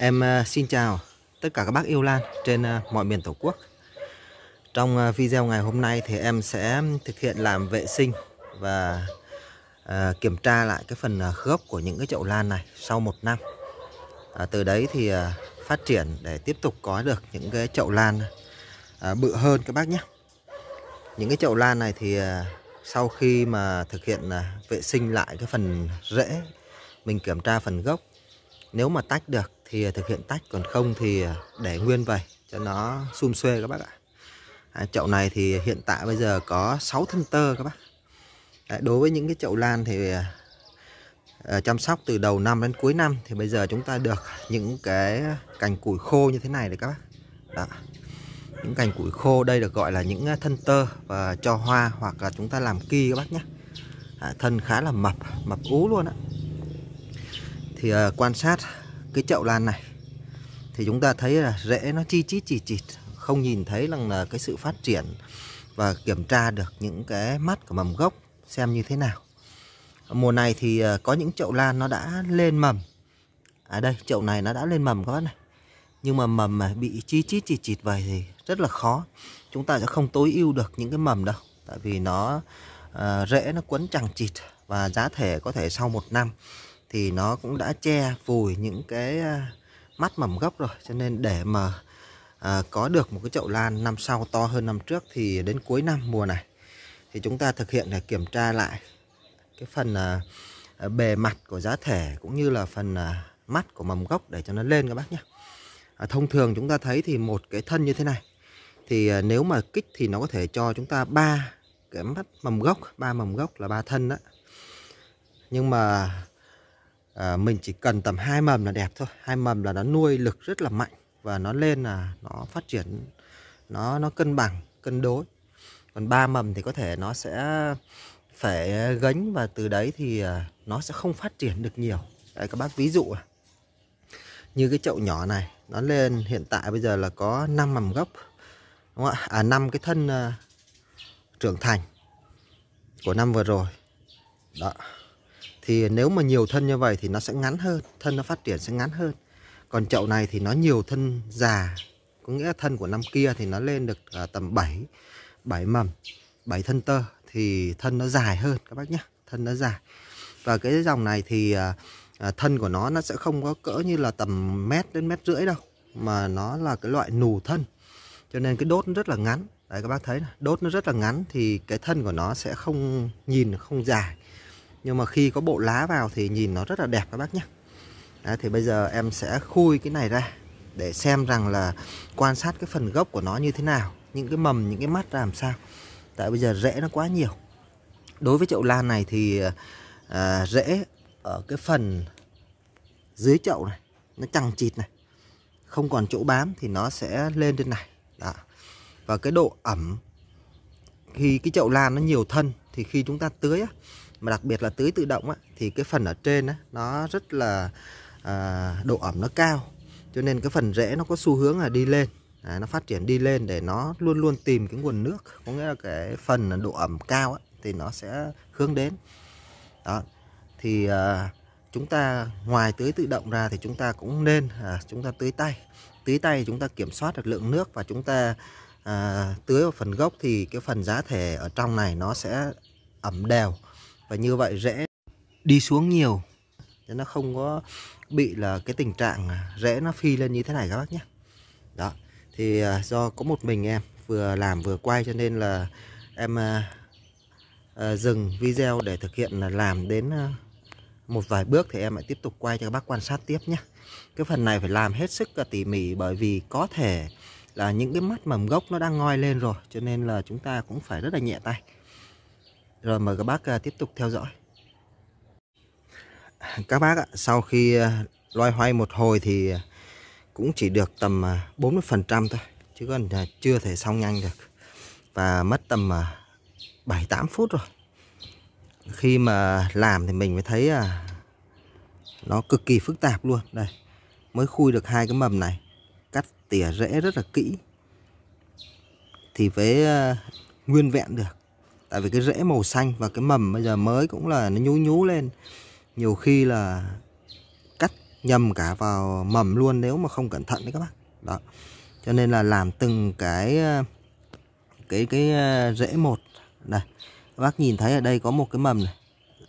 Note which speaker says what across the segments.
Speaker 1: Em ờ, xin chào tất cả các bác yêu lan trên ờ, mọi miền Tổ quốc Trong ờ, video ngày hôm nay thì em sẽ thực hiện làm vệ sinh và kiểm tra lại cái phần khớp của những cái chậu lan này sau một năm Từ đấy thì phát triển để tiếp tục có được những cái chậu lan bự hơn các bác nhé Những cái chậu lan này thì sau khi mà thực hiện vệ sinh lại cái phần rễ mình kiểm tra phần gốc nếu mà tách được thì à, thực hiện tách còn không thì à, để nguyên vậy cho nó sum xuê các bác ạ à, chậu này thì hiện tại bây giờ có 6 thân tơ các bác à, đối với những cái chậu lan thì à, à, chăm sóc từ đầu năm đến cuối năm thì bây giờ chúng ta được những cái cành củi khô như thế này đấy các bác đó những cành củi khô đây được gọi là những thân tơ và cho hoa hoặc là chúng ta làm kỳ các bác nhé à, thân khá là mập mập ú luôn á thì à, quan sát cái chậu lan này thì chúng ta thấy là rễ nó chi chít chỉ chít không nhìn thấy rằng là cái sự phát triển và kiểm tra được những cái mắt của mầm gốc xem như thế nào mùa này thì ờ, có những chậu lan nó đã lên mầm à đây chậu này nó đã lên mầm các bác này nhưng mà mầm mà bị chi chít chỉ chít vậy thì rất là khó chúng ta sẽ không tối ưu được những cái mầm đâu tại vì nó uh, rễ nó quấn chẳng chịt và giá thể có thể sau một năm thì nó cũng đã che vùi những cái à, mắt mầm gốc rồi cho nên để mà à, có được một cái chậu lan năm sau to hơn năm trước thì đến cuối năm mùa này thì chúng ta thực hiện là kiểm tra lại cái phần à, à, bề mặt của giá thể cũng như là phần à, mắt của mầm gốc để cho nó lên các bác nhé à, thông thường chúng ta thấy thì một cái thân như thế này thì à, nếu mà kích thì nó có thể cho chúng ta ba cái mắt mầm gốc ba mầm gốc là ba thân đó nhưng mà à, mình chỉ cần tầm hai mầm là đẹp thôi hai mầm là nó nuôi lực rất là mạnh và nó lên là nó phát triển nó nó cân bằng cân đối còn ba mầm thì có thể nó sẽ phải gánh và từ đấy thì ờ, nó sẽ không phát triển được nhiều đấy các bác ví dụ như cái chậu nhỏ này nó lên hiện tại bây giờ là có 5 mầm gốc đúng không ạ à năm cái thân uh, trưởng thành của năm vừa rồi đó thì nếu mà nhiều thân như vậy thì nó sẽ ngắn hơn thân nó phát triển sẽ ngắn hơn còn chậu này thì nó nhiều thân già có nghĩa thân của năm kia thì nó lên được à, tầm 7 7 mầm 7 thân tơ thì thân nó dài hơn các bác nhé thân nó dài và cái dòng này thì à, à, thân của nó nó sẽ không có cỡ như là tầm mét đến mét rưỡi đâu mà nó là cái loại nù thân cho nên cái đốt nó rất là ngắn đấy các bác thấy này, đốt nó rất là ngắn thì cái thân của nó sẽ không nhìn không dài nhưng mà khi có bộ lá vào thì nhìn nó rất là đẹp các bác nhé Đấy, thì bây giờ em sẽ khui cái này ra để xem rằng là quan sát cái phần gốc của nó như thế nào những cái mầm những cái mắt làm sao tại bây giờ rễ nó quá nhiều đối với chậu lan này thì à, rễ ở cái phần dưới chậu này nó chằng chịt này không còn chỗ bám thì nó sẽ lên trên này đó. và cái độ ẩm khi cái chậu lan nó nhiều thân thì khi chúng ta tưới á, mà đặc biệt là tưới tự động á, thì cái phần ở trên á, nó rất là à, độ ẩm nó cao cho nên cái phần rễ nó có xu hướng là đi lên à, nó phát triển đi lên để nó luôn luôn tìm cái nguồn nước có nghĩa là cái phần độ ẩm cao ấy, thì nó sẽ hướng đến đó thì à, chúng ta ngoài tưới tự động ra thì chúng ta cũng nên à, chúng ta tưới tay tưới tay chúng ta kiểm soát được lượng nước và chúng ta à, tưới vào phần gốc thì cái phần giá thể ở trong này nó sẽ ẩm đều và như vậy rễ đi xuống nhiều cho nó không có bị là cái tình trạng rễ nó phi lên như thế này các bác nhé đó thì à, do có một mình em vừa làm vừa quay cho nên là em à, à, dừng video để thực hiện là làm đến một vài bước thì em lại tiếp tục quay cho các bác quan sát tiếp nhé cái phần này phải làm hết sức tỉ mỉ bởi vì có thể là những cái mắt mầm gốc nó đang ngoi lên rồi cho nên là chúng ta cũng phải rất là nhẹ tay rồi mời các bác à, tiếp tục theo dõi. Các bác ạ, sau khi à, loay hoay một hồi thì à, cũng chỉ được tầm 40% thôi. Chứ còn chưa thể xong nhanh được. Và mất tầm 7-8 phút rồi. Khi mà làm thì mình mới thấy nó cực kỳ phức tạp luôn. Đây, mới khui được hai cái mầm này. Cắt tỉa rễ rất là kỹ. Thì với nguyên vẹn được tại vì cái rễ màu xanh và cái mầm bây giờ mới cũng là nó nhú nhú lên nhiều khi là cắt nhầm cả vào mầm luôn nếu mà không cẩn thận đấy các bác đó cho nên là làm từng cái ờ, cái cái ờ, rễ một này các bác nhìn thấy ở đây có một cái mầm này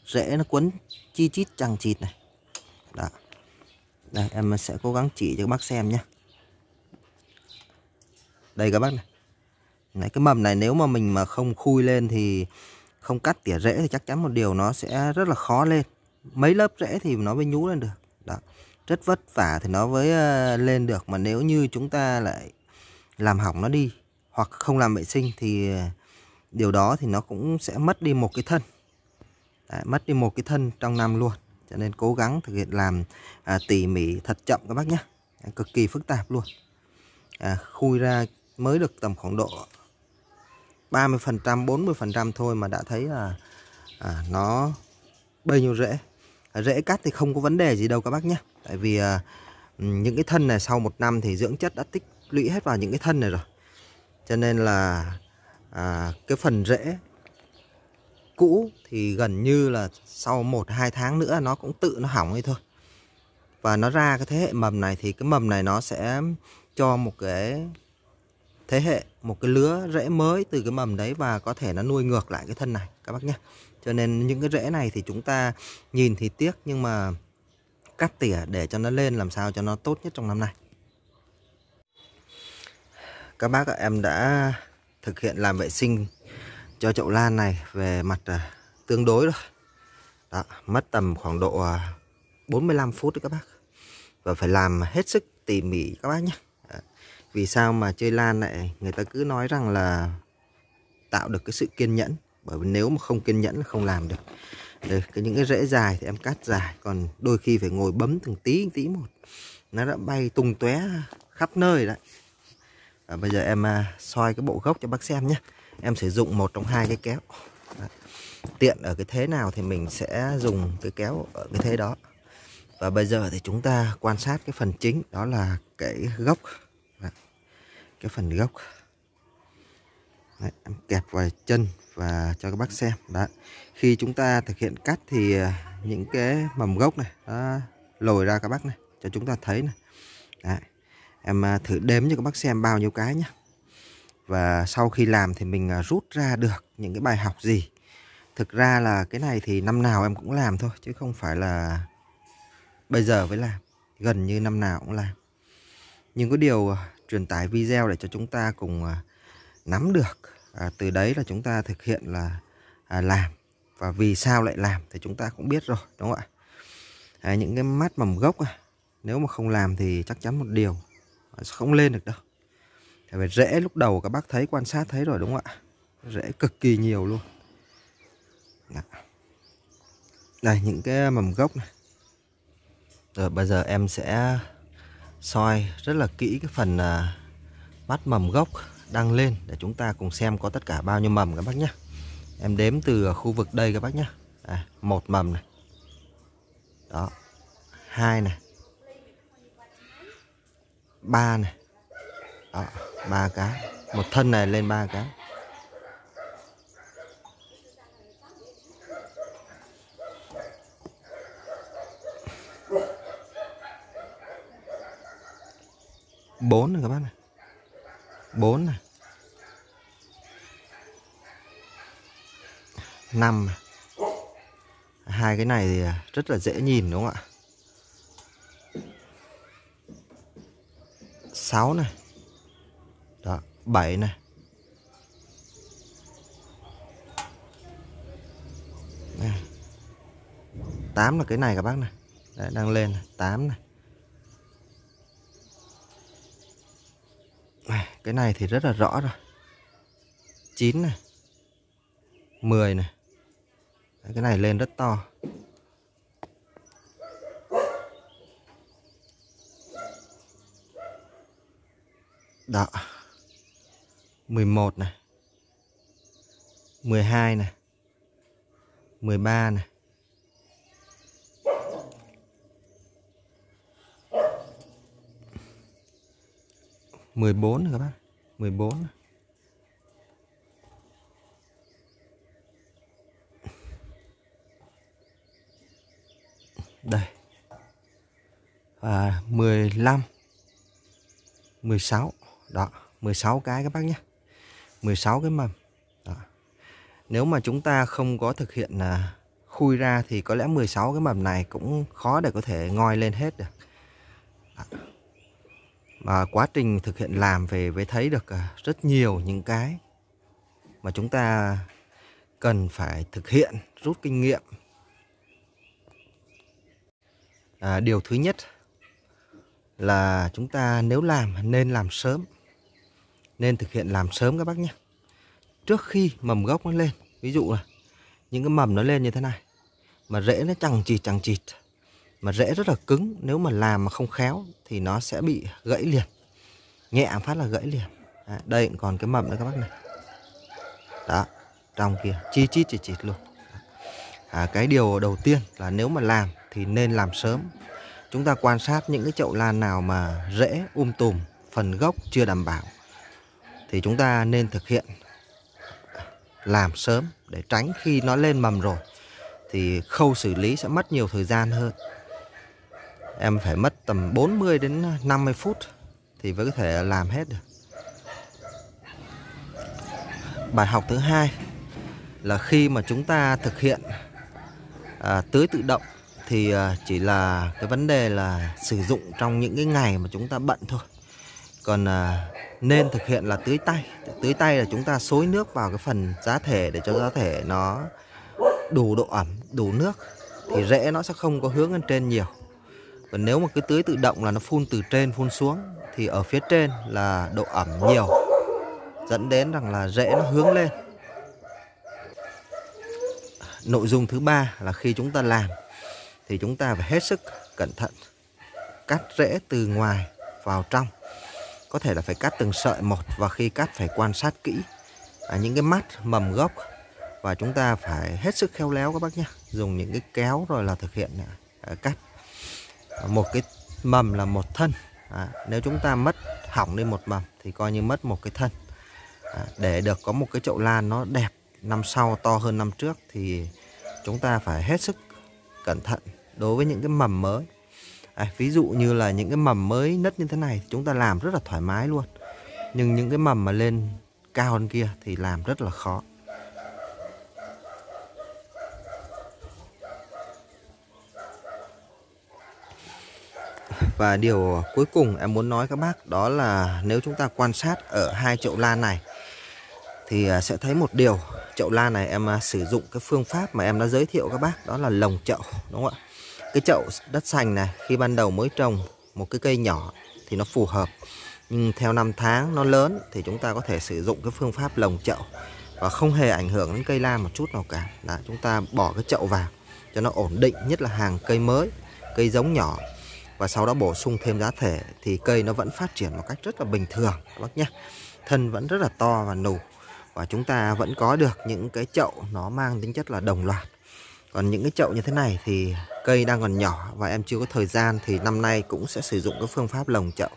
Speaker 1: rễ nó quấn chi chít chằng chịt này đó đây em sẽ cố gắng chỉ cho các bác xem nhé đây các bác này Đấy, cái mầm này nếu mà mình mà không khui lên thì không cắt tỉa rễ thì chắc chắn một điều nó sẽ rất là khó lên. Mấy lớp rễ thì nó mới nhú lên được. Đó. Rất vất vả thì nó mới ờ, lên được mà nếu như chúng ta lại làm hỏng nó đi hoặc không làm vệ sinh thì ờ, điều đó thì nó cũng sẽ mất đi một cái thân. Đấy, mất đi một cái thân trong năm luôn. Cho nên cố gắng thực hiện làm à, tỉ mỉ thật chậm các bác nhé. Cực kỳ phức tạp luôn. À, khui ra mới được tầm khoảng độ 30% 40% thôi mà đã thấy là à, nó bấy nhiêu rễ rễ cắt thì không có vấn đề gì đâu các bác nhé tại vì à, những cái thân này sau một năm thì dưỡng chất đã tích lũy hết vào những cái thân này rồi cho nên là à, cái phần rễ cũ thì gần như là sau 1-2 tháng nữa nó cũng tự nó hỏng ấy thôi và nó ra cái thế hệ mầm này thì cái mầm này nó sẽ cho một cái thế hệ một cái lứa rễ mới từ cái mầm đấy và có thể nó nuôi ngược lại cái thân này các bác nhé cho nên những cái rễ này thì chúng ta nhìn thì tiếc nhưng mà cắt tỉa để cho nó lên làm sao cho nó tốt nhất trong năm nay các bác ạ, em đã thực hiện làm vệ sinh cho chậu lan này về mặt à, tương đối rồi Đó, mất tầm khoảng độ 45 à, phút đấy các bác và phải làm hết sức tỉ mỉ các bác nhé vì sao mà chơi lan lại người ta cứ nói rằng là tạo được cái sự kiên nhẫn bởi vì nếu mà không kiên nhẫn là không làm được Đây, cái những cái rễ dài thì em cắt dài còn đôi khi phải ngồi bấm từng tí tí một nó đã bay tung tóe khắp nơi đấy Và bây giờ em à, soi cái bộ gốc cho bác xem nhé em sử dụng một trong hai cái kéo đấy. tiện ở cái thế nào thì mình sẽ dùng cái kéo ở cái thế đó và bây giờ thì chúng ta quan sát cái phần chính đó là cái gốc cái phần gốc Đấy, em kẹp vào chân và cho các bác xem đó khi chúng ta thực hiện cắt thì à, những cái mầm gốc này nó lồi ra các bác này cho chúng ta thấy này Đấy. em à, thử đếm cho các bác xem bao nhiêu cái nhé và sau khi làm thì mình à, rút ra được những cái bài học gì thực ra là cái này thì năm nào em cũng làm thôi chứ không phải là bây giờ mới làm gần như năm nào cũng làm nhưng có điều truyền tải video để cho chúng ta cùng à, nắm được à, từ đấy là chúng ta thực hiện là à, làm và vì sao lại làm thì chúng ta cũng biết rồi đúng không ạ à, những cái mắt mầm gốc à, nếu mà không làm thì chắc chắn một điều à, không lên được đâu phải rễ lúc đầu các bác thấy quan sát thấy rồi đúng không ạ rễ cực kỳ nhiều luôn Đó. đây những cái mầm gốc này rồi bây giờ em sẽ soi rất là kỹ cái phần à, mắt mầm gốc đang lên để chúng ta cùng xem có tất cả bao nhiêu mầm các bác nhé. Em đếm từ khu vực đây các bác nhé. À, một mầm này. Đó. Hai này. Ba này. Đó, ba cá Một thân này lên ba cái. 4 này các bác này 4 này 5 này hai cái này thì rất là dễ nhìn đúng không ạ 6 này Đó, 7 này Đây. 8 là cái này các bác này Đấy, đang lên này 8 này cái này thì rất là rõ rồi 9 này 10 này Đấy, cái này lên rất to đó 11 này 12 này 13 này mười bốn các bác 14 đây à, 15 16 đó 16 cái các bác nhé 16 cái mầm đó. nếu mà chúng ta không có thực hiện à, khui ra thì có lẽ 16 cái mầm này cũng khó để có thể ngoi lên hết được đó mà quá trình thực hiện làm về mới thấy được à, rất nhiều những cái mà chúng ta cần phải thực hiện rút kinh nghiệm à, điều thứ nhất là chúng ta nếu làm nên làm sớm nên thực hiện làm sớm các bác nhé trước khi mầm gốc nó lên ví dụ là những cái mầm nó lên như thế này mà rễ nó chẳng chịt chẳng chịt mà rễ rất là cứng nếu mà làm mà không khéo thì nó sẽ bị gãy liền nhẹ phát là gãy liền à, đây còn cái mầm nữa các bác này đó trong kia chi chi chỉ chỉ luôn à, cái điều đầu tiên là nếu mà làm thì nên làm sớm chúng ta quan sát những cái chậu lan nào mà rễ um tùm phần gốc chưa đảm bảo thì chúng ta nên thực hiện làm sớm để tránh khi nó lên mầm rồi thì khâu xử lý sẽ mất nhiều thời gian hơn em phải mất tầm 40 đến 50 phút thì mới có thể làm hết được bài học thứ hai là khi mà chúng ta thực hiện à, tưới tự động thì à, chỉ là cái vấn đề là sử dụng trong những cái ngày mà chúng ta bận thôi còn à, nên thực hiện là tưới tay tưới tay là chúng ta xối nước vào cái phần giá thể để cho giá thể nó đủ độ ẩm đủ nước thì rễ nó sẽ không có hướng lên trên nhiều còn nếu mà cứ tưới tự động là nó phun từ trên phun xuống thì ở phía trên là độ ẩm nhiều dẫn đến rằng là rễ nó hướng lên nội dung thứ ba là khi chúng ta làm thì chúng ta phải hết sức cẩn thận cắt rễ từ ngoài vào trong có thể là phải cắt từng sợi một và khi cắt phải quan sát kỹ à, những cái mắt mầm gốc và chúng ta phải hết sức khéo léo các bác nhé dùng những cái kéo rồi là thực hiện à, cắt một cái mầm là một thân à, nếu chúng ta mất hỏng đi một mầm thì coi như mất một cái thân à, để được có một cái chậu lan nó đẹp năm sau to hơn năm trước thì chúng ta phải hết sức cẩn thận đối với những cái mầm mới à, ví dụ như là những cái mầm mới nứt như thế này chúng ta làm rất là thoải mái luôn nhưng những cái mầm mà lên cao hơn kia thì làm rất là khó Và điều cuối cùng em muốn nói các bác đó là nếu chúng ta quan sát ở hai chậu lan này thì à, sẽ thấy một điều chậu lan này em à, sử dụng cái phương pháp mà em đã giới thiệu các bác đó là lồng chậu đúng không ạ cái chậu đất sành này khi ban đầu mới trồng một cái cây nhỏ thì nó phù hợp nhưng theo năm tháng nó lớn thì chúng ta có thể sử dụng cái phương pháp lồng chậu và không hề ảnh hưởng đến cây lan một chút nào cả Đã, chúng ta bỏ cái chậu vào cho nó ổn định nhất là hàng cây mới cây giống nhỏ và sau đó bổ sung thêm giá thể thì cây nó vẫn phát triển một cách rất là bình thường các bác nhé thân vẫn rất là to và nụ và chúng ta vẫn có được những cái chậu nó mang tính chất là đồng loạt còn những cái chậu như thế này thì cây đang còn nhỏ và em chưa có thời gian thì năm nay cũng sẽ sử dụng cái phương pháp lồng chậu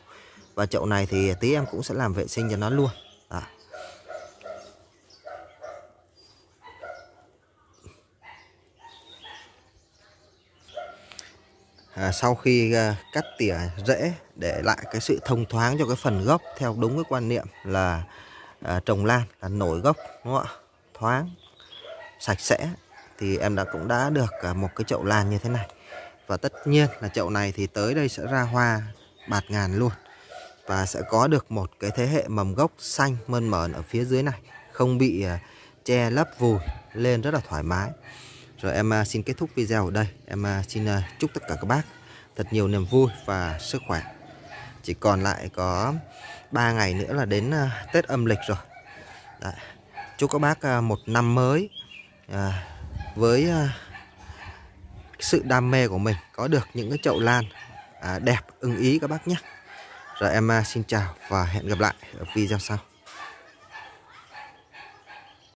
Speaker 1: và chậu này thì tí em cũng sẽ làm vệ sinh cho nó luôn À, sau khi à, cắt tỉa rễ để lại cái sự thông thoáng cho cái phần gốc theo đúng cái quan niệm là à, trồng lan là nổi gốc đúng không ạ thoáng sạch sẽ thì em đã cũng đã được một cái chậu lan như thế này và tất nhiên là chậu này thì tới đây sẽ ra hoa bạt ngàn luôn và sẽ có được một cái thế hệ mầm gốc xanh mơn mởn ở phía dưới này không bị che lấp vùi lên rất là thoải mái rồi em à, xin kết thúc video ở đây. Em à, xin à, chúc tất cả các bác thật nhiều niềm vui và sức khỏe. Chỉ còn lại có 3 ngày nữa là đến Tết âm lịch rồi. Đấy. Chúc các bác một năm mới với sự đam mê của mình có được những cái chậu lan đẹp ưng ý các bác nhé. Rồi em xin chào và hẹn gặp lại ở video sau.